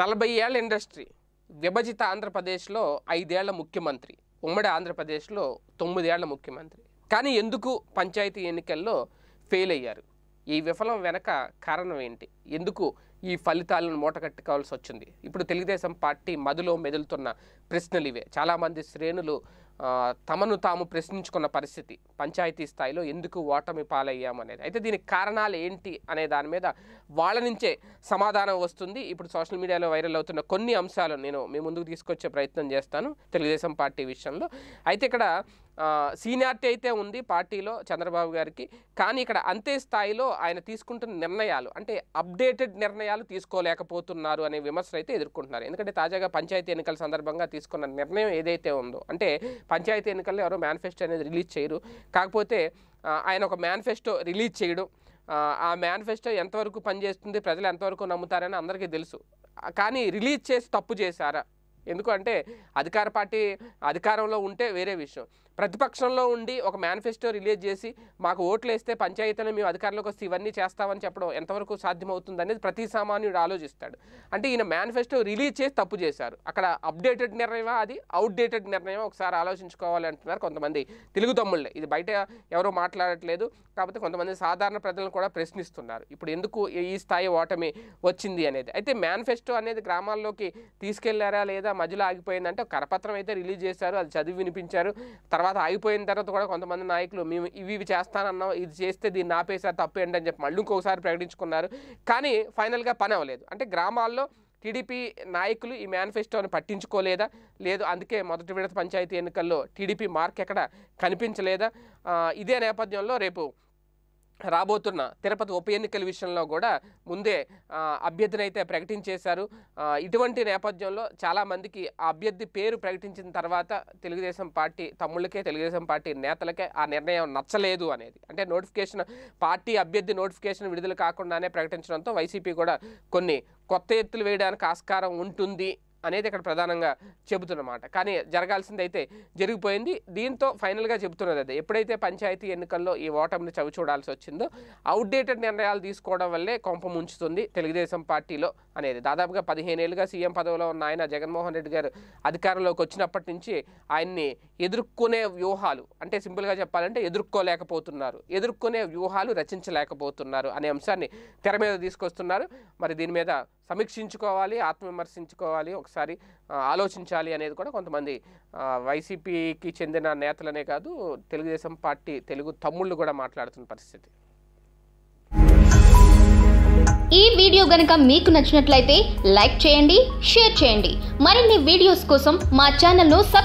నలభై ఏళ్ళ ఇండస్ట్రీ విభజిత ఆంధ్రప్రదేశ్లో ఐదేళ్ల ముఖ్యమంత్రి ఉమ్మడి ఆంధ్రప్రదేశ్లో తొమ్మిదేళ్ల ముఖ్యమంత్రి కానీ ఎందుకు పంచాయతీ ఎన్నికల్లో ఫెయిల్ అయ్యారు ఈ విఫలం వెనక కారణం ఏంటి ఎందుకు ఈ ఫలితాలను మూటగట్టుకోవాల్సి వచ్చింది ఇప్పుడు తెలుగుదేశం పార్టీ మదిలో మెదులుతున్న ప్రశ్నలు ఇవే చాలామంది శ్రేణులు తమను తాము ప్రశ్నించుకున్న పరిస్థితి పంచాయతీ స్థాయిలో ఎందుకు ఓటమి పాలయ్యామనేది అయితే దీనికి కారణాలు ఏంటి అనే దాని మీద వాళ్ళ నుంచే సమాధానం వస్తుంది ఇప్పుడు సోషల్ మీడియాలో వైరల్ అవుతున్న కొన్ని అంశాలు నేను మీ ముందుకు తీసుకొచ్చే ప్రయత్నం చేస్తాను తెలుగుదేశం పార్టీ విషయంలో అయితే ఇక్కడ సీనియారిటీ అయితే ఉంది పార్టీలో చంద్రబాబు గారికి కానీ ఇక్కడ అంతే స్థాయిలో ఆయన తీసుకుంటున్న నిర్ణయాలు అంటే అప్డేటెడ్ నిర్ణయాలు తీసుకోలేకపోతున్నారు అనే విమర్శలు అయితే ఎదుర్కొంటున్నారు ఎందుకంటే తాజాగా పంచాయతీ ఎన్నికల సందర్భంగా తీసుకున్న నిర్ణయం ఏదైతే ఉందో అంటే పంచాయతీ ఎన్నికల్లో ఎవరో మేనిఫెస్టో అనేది రిలీజ్ చేయరు కాకపోతే ఆయన ఒక మేనిఫెస్టో రిలీజ్ చేయడం ఆ మేనిఫెస్టో ఎంతవరకు పనిచేస్తుంది ప్రజలు ఎంతవరకు నమ్ముతారని అందరికీ తెలుసు కానీ రిలీజ్ చేసి తప్పు చేశారా ఎందుకంటే అధికార పార్టీ అధికారంలో ఉంటే వేరే విషయం ప్రతిపక్షంలో ఉండి ఒక మేనిఫెస్టో రిలీజ్ చేసి మాకు ఓట్లు వేస్తే పంచాయతీలో మేము అధికారంలోకి వస్తే ఇవన్నీ చేస్తామని చెప్పడం ఎంతవరకు సాధ్యమవుతుంది అనేది ప్రతి సామాన్యుడు ఆలోచిస్తాడు అంటే ఈయన మేనిఫెస్టో రిలీజ్ చేసి తప్పు చేశారు అక్కడ అప్డేటెడ్ నిర్ణయమా అది అవుట్డేటెడ్ నిర్ణయం ఒకసారి ఆలోచించుకోవాలి అంటున్నారు కొంతమంది తెలుగు తమ్ముళ్ళే ఇది బయట ఎవరో మాట్లాడట్లేదు కాకపోతే కొంతమంది సాధారణ ప్రజలను కూడా ప్రశ్నిస్తున్నారు ఇప్పుడు ఎందుకు ఈ స్థాయి ఓటమి వచ్చింది అనేది అయితే మేనిఫెస్టో అనేది గ్రామాల్లోకి తీసుకెళ్లారా లేదా మధ్యలో ఆగిపోయిందంటే కరపత్రం అయితే రిలీజ్ చేశారు అది చదివి వినిపించారు తర్వాత తర్వాత ఆగిపోయిన తర్వాత కూడా కొంతమంది నాయకులు మేము ఇవి ఇవి చేస్తానన్నాం ఇది చేస్తే దీన్ని ఆపేసారు తప్పు ఏంటని చెప్పి మళ్ళీ ఇంకొకసారి ప్రకటించుకున్నారు కానీ ఫైనల్గా పని అవ్వలేదు అంటే గ్రామాల్లో టీడీపీ నాయకులు ఈ మేనిఫెస్టోని పట్టించుకోలేదా లేదు అందుకే మొదటి విడత పంచాయతీ ఎన్నికల్లో టీడీపీ మార్క్ ఎక్కడ కనిపించలేదా ఇదే నేపథ్యంలో రేపు రాబోతున్న తిరుపతి ఉప ఎన్నికల విషయంలో కూడా ముందే అభ్యర్థిని అయితే ప్రకటించేశారు ఇటువంటి నేపథ్యంలో చాలామందికి ఆ అభ్యర్థి పేరు ప్రకటించిన తర్వాత తెలుగుదేశం పార్టీ తమ్ముళ్ళకే తెలుగుదేశం పార్టీ నేతలకే ఆ నిర్ణయం నచ్చలేదు అనేది అంటే నోటిఫికేషన్ పార్టీ అభ్యర్థి నోటిఫికేషన్ విడుదల కాకుండానే ప్రకటించడంతో వైసీపీ కూడా కొన్ని కొత్త ఎత్తులు వేయడానికి ఆస్కారం ఉంటుంది అనేది ఇక్కడ ప్రధానంగా చెబుతున్నమాట కానీ జరగాల్సింది అయితే జరిగిపోయింది దీంతో ఫైనల్గా చెబుతున్నది అదే ఎప్పుడైతే పంచాయతీ ఎన్నికల్లో ఈ ఓటమిని చవి చూడాల్సి వచ్చిందో అవుట్డేటెడ్ నిర్ణయాలు తీసుకోవడం వల్లే కొంప ముంచుతుంది తెలుగుదేశం పార్టీలో అనేది దాదాపుగా పదిహేనేళ్లుగా సీఎం పదవిలో ఉన్న ఆయన జగన్మోహన్ రెడ్డి గారు అధికారంలోకి వచ్చినప్పటి నుంచి ఆయన్ని ఎదుర్కొనే వ్యూహాలు అంటే సింపుల్గా చెప్పాలంటే ఎదుర్కోలేకపోతున్నారు ఎదుర్కొనే వ్యూహాలు రచించలేకపోతున్నారు అనే అంశాన్ని తెర మీద తీసుకొస్తున్నారు మరి దీని మీద సమీక్షించుకోవాలి ఆత్మవిమర్శించుకోవాలి ఒకసారి ఆలోచించాలి అనేది కూడా కొంతమంది వైసీపీకి చెందిన నేతలనే కాదు తెలుగుదేశం పార్టీ తెలుగు తమ్ముళ్ళు కూడా మాట్లాడుతున్న పరిస్థితి ఈ వీడియో గనక మీకు నచ్చినట్లయితే లైక్ చేయండి షేర్ చేయండి మరిన్ని వీడియోస్ కోసం మా ఛానల్ను సబ్స్క్రైబ్